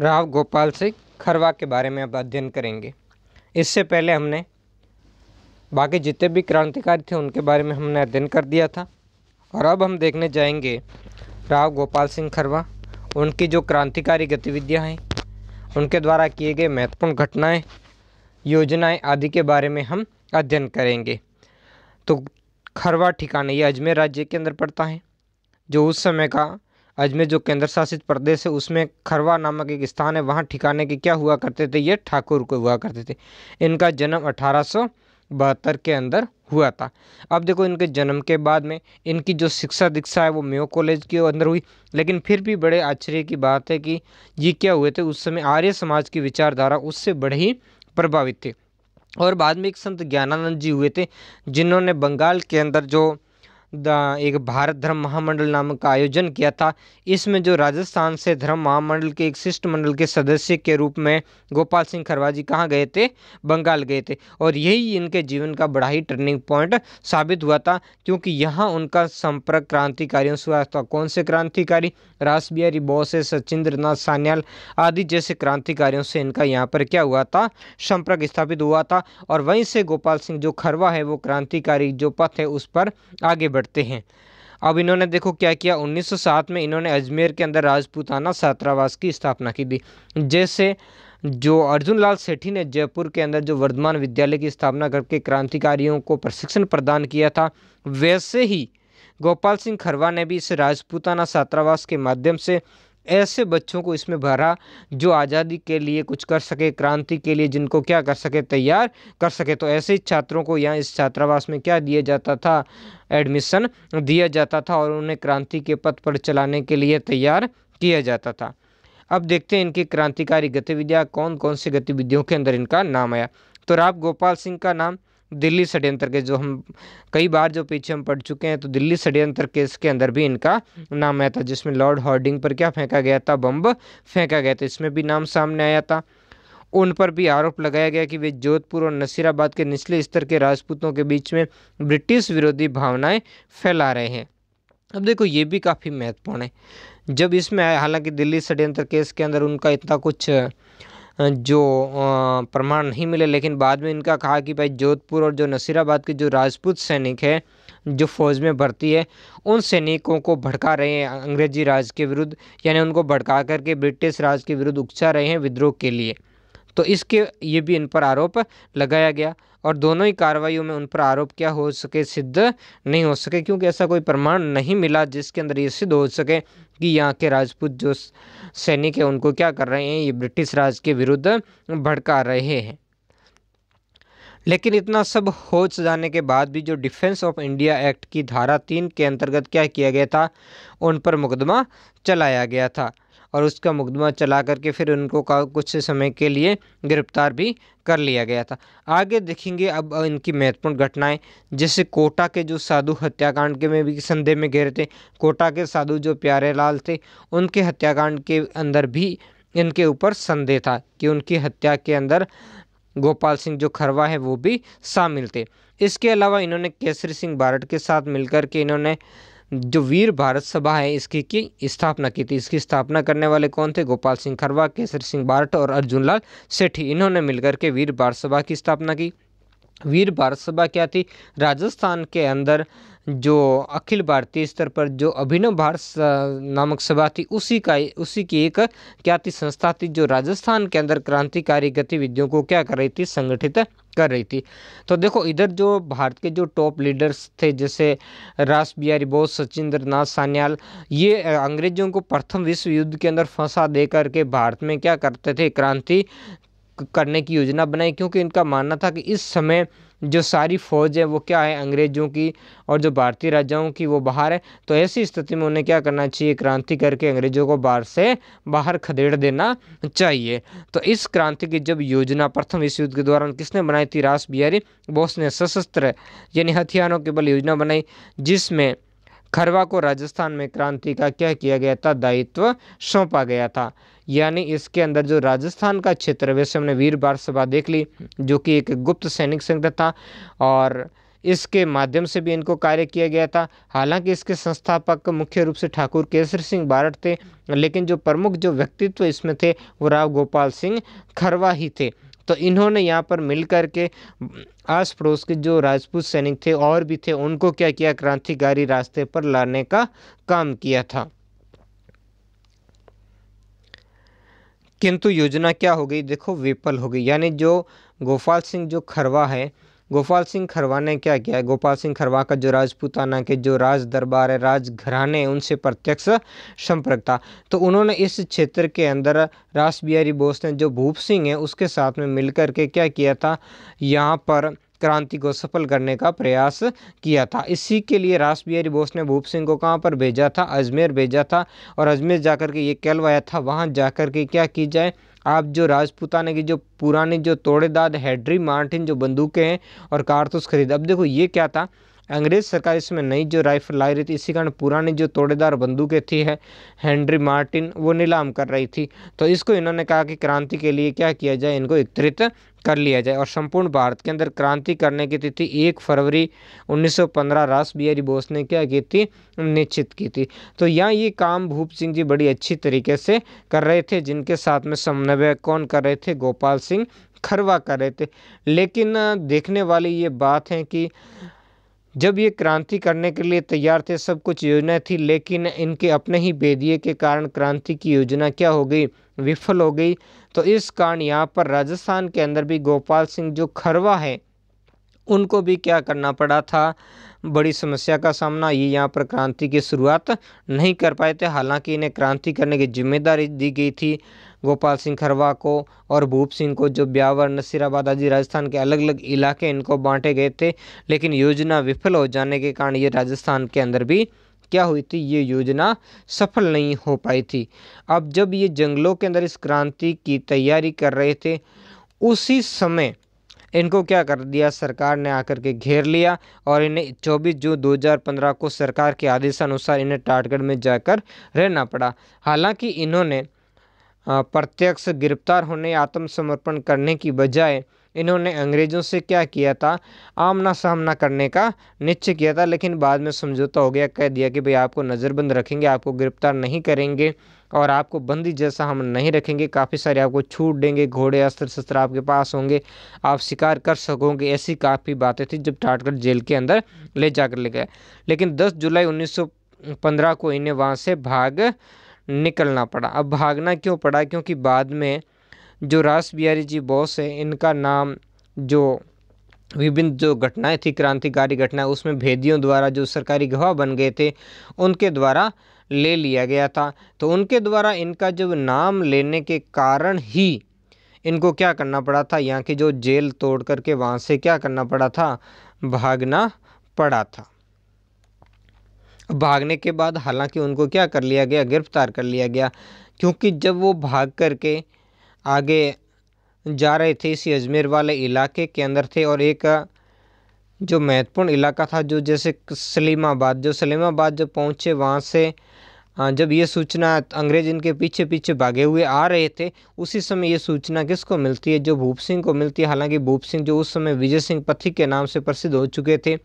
राव गोपाल सिंह खरवा के बारे में अब अध्ययन करेंगे इससे पहले हमने बाकी जितने भी क्रांतिकारी थे उनके बारे में हमने अध्ययन कर दिया था और अब हम देखने जाएंगे राव गोपाल सिंह खरवा उनकी जो क्रांतिकारी गतिविधियां हैं उनके द्वारा किए गए महत्वपूर्ण घटनाएं योजनाएं आदि के बारे में हम अध्ययन करेंगे तो खरवा ठिकाना ये अजमेर राज्य के अंदर पड़ता है जो उस समय का अजमेर जो केंद्र शासित प्रदेश है उसमें खरवा नामक एक स्थान है वहाँ ठिकाने के क्या हुआ करते थे ये ठाकुर को हुआ करते थे इनका जन्म अठारह बहत्तर के अंदर हुआ था अब देखो इनके जन्म के बाद में इनकी जो शिक्षा दीक्षा है वो मेयो कॉलेज के अंदर हुई लेकिन फिर भी बड़े आश्चर्य की बात है कि ये क्या हुए थे उस समय आर्य समाज की विचारधारा उससे बड़े ही प्रभावित थे और बाद में एक संत ज्ञानानंद जी हुए थे जिन्होंने बंगाल के अंदर जो एक भारत धर्म महामंडल नाम का आयोजन किया था इसमें जो राजस्थान से धर्म महामंडल के एक शिष्टमंडल के सदस्य के रूप में गोपाल सिंह खरवा जी कहाँ गए थे बंगाल गए थे और यही इनके जीवन का बड़ा ही टर्निंग पॉइंट साबित हुआ था क्योंकि यहाँ उनका संपर्क क्रांतिकारियों से हुआ था कौन से क्रांतिकारी रास बिहारी बोस सचिंद्र नाथ सान्याल आदि जैसे क्रांतिकारियों से इनका यहाँ पर क्या हुआ था संपर्क स्थापित हुआ था और वहीं से गोपाल सिंह जो खरवा है वो क्रांतिकारी जो पथ है उस पर आगे बढ़ बढ़ते हैं अब इन्होंने देखो क्या किया 1907 में इन्होंने अजमेर के अंदर राजपूताना सात्रावास की स्थापना की थी जैसे जो अर्जुन लाल सेठी ने जयपुर के अंदर जो वर्धमान विद्यालय की स्थापना करके क्रांतिकारियों को प्रशिक्षण प्रदान किया था वैसे ही गोपाल सिंह खरवा ने भी इस राजपूताना छात्रावास के माध्यम से ऐसे बच्चों को इसमें भरा जो आज़ादी के लिए कुछ कर सके क्रांति के लिए जिनको क्या कर सके तैयार कर सके तो ऐसे ही छात्रों को यहाँ इस छात्रावास में क्या दिया जाता था एडमिशन दिया जाता था और उन्हें क्रांति के पथ पर चलाने के लिए तैयार किया जाता था अब देखते हैं इनकी क्रांतिकारी गतिविधियाँ कौन कौन सी गतिविधियों के अंदर इनका नाम आया तो राव गोपाल सिंह का नाम दिल्ली षड्यंत्र के जो हम कई बार जो पीछे हम पढ़ चुके हैं तो दिल्ली षड्यंत्र केस के अंदर भी इनका नाम आया था जिसमें लॉर्ड हॉर्डिंग पर क्या फेंका गया था बम्ब फेंका गया था इसमें भी नाम सामने आया था उन पर भी आरोप लगाया गया कि वे जोधपुर और नसीराबाद के निचले स्तर के राजपूतों के बीच में ब्रिटिश विरोधी भावनाएं फैला रहे हैं अब देखो ये भी काफ़ी महत्वपूर्ण है जब इसमें आया हालांकि दिल्ली षड्यंत्र केस के अंदर उनका इतना कुछ जो प्रमाण नहीं मिले लेकिन बाद में इनका कहा कि भाई जोधपुर और जो नसीराबाद के जो राजपूत सैनिक है जो फ़ौज में भर्ती है उन सैनिकों को भड़का रहे हैं अंग्रेजी राज के विरुद्ध यानी उनको भड़का करके ब्रिटिश राज के विरुद्ध उकसा रहे हैं विद्रोह के लिए तो इसके ये भी इन पर आरोप लगाया गया और दोनों ही कार्रवाइयों में उन पर आरोप क्या हो सके सिद्ध नहीं हो सके क्योंकि ऐसा कोई प्रमाण नहीं मिला जिसके अंदर ये सिद्ध हो सके कि यहाँ के राजपूत जो सैनिक हैं उनको क्या कर रहे हैं ये ब्रिटिश राज के विरुद्ध भड़का रहे हैं लेकिन इतना सब हो जाने के बाद भी जो डिफेंस ऑफ इंडिया एक्ट की धारा तीन के अंतर्गत क्या किया गया था उन पर मुकदमा चलाया गया था और उसका मुकदमा चला करके फिर उनको का कुछ समय के लिए गिरफ्तार भी कर लिया गया था आगे देखेंगे अब इनकी महत्वपूर्ण घटनाएं जैसे कोटा के जो साधु हत्याकांड के में भी संदेह में घेरे थे कोटा के साधु जो प्यारे लाल थे उनके हत्याकांड के अंदर भी इनके ऊपर संदेह था कि उनकी हत्या के अंदर गोपाल सिंह जो खरवा है वो भी शामिल थे इसके अलावा इन्होंने केसरी सिंह बारट के साथ मिलकर के इन्होंने जो वीर भारत सभा है इसकी की स्थापना की थी इसकी स्थापना करने वाले कौन थे गोपाल सिंह खरवा केसर सिंह बार्ट और अर्जुन लाल सेठी इन्होंने मिलकर के वीर भारत सभा की स्थापना की वीर भारत सभा क्या थी राजस्थान के अंदर जो अखिल भारतीय स्तर पर जो अभिनव भारत नामक सभा थी उसी का उसी की एक क्या थी संस्था थी जो राजस्थान के अंदर क्रांतिकारी गतिविधियों को क्या कर रही थी संगठित कर रही थी तो देखो इधर जो भारत के जो टॉप लीडर्स थे जैसे रास बिहारी बोस सचिंद्र नाथ सान्याल ये अंग्रेजों को प्रथम विश्व युद्ध के अंदर फंसा दे करके भारत में क्या करते थे क्रांति करने की योजना बनाई क्योंकि इनका मानना था कि इस समय जो सारी फ़ौज है वो क्या है अंग्रेज़ों की और जो भारतीय राजाओं की वो बाहर है तो ऐसी स्थिति में उन्हें क्या करना चाहिए क्रांति करके अंग्रेज़ों को बाहर से बाहर खदेड़ देना चाहिए तो इस क्रांति की जब योजना प्रथम विश्व युद्ध के दौरान किसने बनाई थी रास बिहारी बोस ने सशस्त्र यानी हथियारों के बल योजना बनाई जिसमें खरवा को राजस्थान में क्रांति का क्या किया गया था दायित्व सौंपा गया था यानी इसके अंदर जो राजस्थान का क्षेत्र वैसे हमने वीरवार सभा देख ली जो कि एक गुप्त सैनिक संघ था और इसके माध्यम से भी इनको कार्य किया गया था हालांकि इसके संस्थापक मुख्य रूप से ठाकुर केसर सिंह बारट थे लेकिन जो प्रमुख जो व्यक्तित्व इसमें थे वो राव गोपाल सिंह खरवा ही थे तो इन्होंने यहाँ पर मिलकर के आस पड़ोस के जो राजपूत सैनिक थे और भी थे उनको क्या किया क्रांतिकारी रास्ते पर लाने का काम किया था किंतु योजना क्या हो गई देखो विफल हो गई यानी जो गोपाल सिंह जो खरवा है गोपाल सिंह खरवा ने क्या किया गोपाल सिंह खरवा का जो राजपूताना के जो राज दरबार है राज घराने उनसे प्रत्यक्ष संपर्क था तो उन्होंने इस क्षेत्र के अंदर रास बिहारी बोस ने जो भूप सिंह है उसके साथ में मिलकर के क्या किया था यहाँ पर क्रांति को सफल करने का प्रयास किया था इसी के लिए रास बिहारी बोस ने भूप सिंह को कहाँ पर भेजा था अजमेर भेजा था और अजमेर जाकर के ये कहलवाया था वहाँ जाकर के क्या की जाए आप जो राजपूताना की जो पुरानी जो तोड़ेदाद हैड्री मार्टिन जो बंदूकें हैं और कारतूस खरीद अब देखो ये क्या था अंग्रेज सरकार इसमें नई जो राइफल लाई रही थी इसी कारण पुरानी जो तोड़ेदार बंदूकें थी है हेनरी मार्टिन वो नीलाम कर रही थी तो इसको इन्होंने कहा कि क्रांति के लिए क्या किया जाए इनको एकत्रित कर लिया जाए और संपूर्ण भारत के अंदर क्रांति करने की तिथि एक फरवरी 1915 रास बिहारी बोस ने क्या की थी निश्चित की थी तो यहाँ ये काम भूप सिंह जी बड़ी अच्छी तरीके से कर रहे थे जिनके साथ में समन्वय कौन कर रहे थे गोपाल सिंह खरवा कर रहे थे लेकिन देखने वाली ये बात है कि जब ये क्रांति करने के लिए तैयार थे सब कुछ योजना थी लेकिन इनके अपने ही बेदिए के कारण क्रांति की योजना क्या हो गई विफल हो गई तो इस कारण यहाँ पर राजस्थान के अंदर भी गोपाल सिंह जो खरवा है उनको भी क्या करना पड़ा था बड़ी समस्या का सामना ये यहाँ पर क्रांति की शुरुआत नहीं कर पाए थे हालांकि इन्हें क्रांति करने की जिम्मेदारी दी गई थी गोपाल सिंह खरवा को और भूप सिंह को जो ब्यावर नसीराबाद आदि राजस्थान के अलग अलग इलाके इनको बांटे गए थे लेकिन योजना विफल हो जाने के कारण ये राजस्थान के अंदर भी क्या हुई थी ये योजना सफल नहीं हो पाई थी अब जब ये जंगलों के अंदर इस क्रांति की तैयारी कर रहे थे उसी समय इनको क्या कर दिया सरकार ने आकर के घेर लिया और इन्हें 24 जून 2015 को सरकार के आदेशानुसार इन्हें टाटगढ़ में जाकर रहना पड़ा हालांकि इन्होंने प्रत्यक्ष गिरफ्तार होने आत्मसमर्पण करने की बजाय इन्होंने अंग्रेज़ों से क्या किया था आमना सामना करने का निश्चय किया था लेकिन बाद में समझौता हो गया कह दिया कि भाई आपको नज़रबंद रखेंगे आपको गिरफ्तार नहीं करेंगे और आपको बंदी जैसा हम नहीं रखेंगे काफ़ी सारे आपको छूट देंगे घोड़े अस्त्र शस्त्र आपके पास होंगे आप शिकार कर सकोगे ऐसी काफ़ी बातें थी जब टाटकर जेल के अंदर ले जाकर ले गए लेकिन दस जुलाई उन्नीस को इन्हें वहाँ से भाग निकलना पड़ा अब भागना क्यों पड़ा क्योंकि बाद में जो रास बिहारी जी बोस है इनका नाम जो विभिन्न जो घटनाएं थी क्रांतिकारी घटनाएं उसमें भेदियों द्वारा जो सरकारी गवाह बन गए थे उनके द्वारा ले लिया गया था तो उनके द्वारा इनका जो नाम लेने के कारण ही इनको क्या करना पड़ा था यहाँ की जो जेल तोड़ करके वहाँ से क्या करना पड़ा था भागना पड़ा था भागने के बाद हालांकि उनको क्या कर लिया गया गिरफ्तार कर लिया गया क्योंकि जब वो भाग करके आगे जा रहे थे इसी अजमेर वाले इलाके के अंदर थे और एक जो महत्वपूर्ण इलाका था जो जैसे सलीमाबाद जो सलीमाबाद जब पहुँचे वहाँ से जब ये सूचना अंग्रेज इनके पीछे पीछे भागे हुए आ रहे थे उसी समय ये सूचना किसको मिलती है जो भूप सिंह को मिलती है हालांकि भूप सिंह जो उस समय विजय सिंह पथी के नाम से प्रसिद्ध हो चुके थे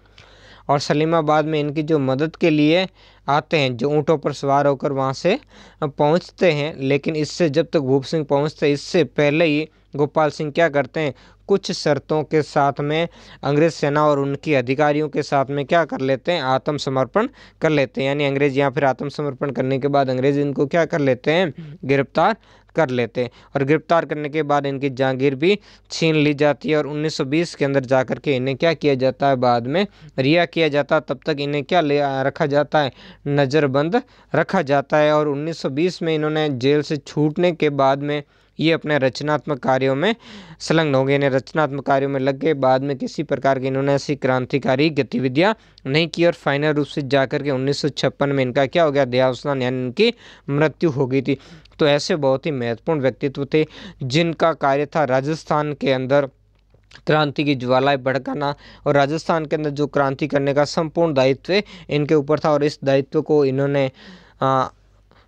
और सलीमाबाद में इनकी जो मदद के लिए आते हैं जो ऊँटों पर सवार होकर वहाँ से पहुँचते हैं लेकिन इससे जब तक भूप सिंह पहुँचते इससे पहले ही गोपाल सिंह क्या करते हैं कुछ शर्तों के साथ में अंग्रेज सेना और उनके अधिकारियों के साथ में क्या कर लेते हैं आत्मसमर्पण कर लेते हैं यानी अंग्रेज यहाँ फिर आत्मसमर्पण करने के बाद अंग्रेज इनको क्या कर लेते हैं गिरफ्तार कर लेते हैं और गिरफ्तार करने के बाद इनकी जागीर भी छीन ली जाती है और 1920 के अंदर जा कर के इन्हें क्या किया जाता है बाद में रिहा किया जाता है तब तक इन्हें क्या ले रखा जाता है नज़रबंद रखा जाता है और 1920 में इन्होंने जेल से छूटने के बाद में ये अपने रचनात्मक कार्यों में संलग्न हो गए इन्हें रचनात्मक कार्यों में लग गए बाद में किसी प्रकार की इन्होंने ऐसी क्रांतिकारी गतिविधियाँ नहीं की और फाइनल रूप से जाकर के उन्नीस में इनका क्या हो गया देहावसान यानी इनकी मृत्यु हो गई थी तो ऐसे बहुत ही महत्वपूर्ण व्यक्तित्व थे जिनका कार्य था राजस्थान के अंदर क्रांति की ज्वालाएं भड़काना और राजस्थान के अंदर जो क्रांति करने का संपूर्ण दायित्व इनके ऊपर था और इस दायित्व को इन्होंने आ,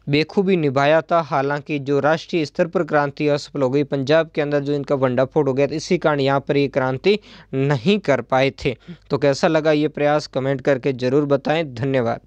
बेखूबी निभाया था हालांकि जो राष्ट्रीय स्तर पर क्रांति असफल हो गई पंजाब के अंदर जो इनका फोड़ हो गया था इसी कारण यहाँ पर ये क्रांति नहीं कर पाए थे तो कैसा लगा ये प्रयास कमेंट करके ज़रूर बताएं धन्यवाद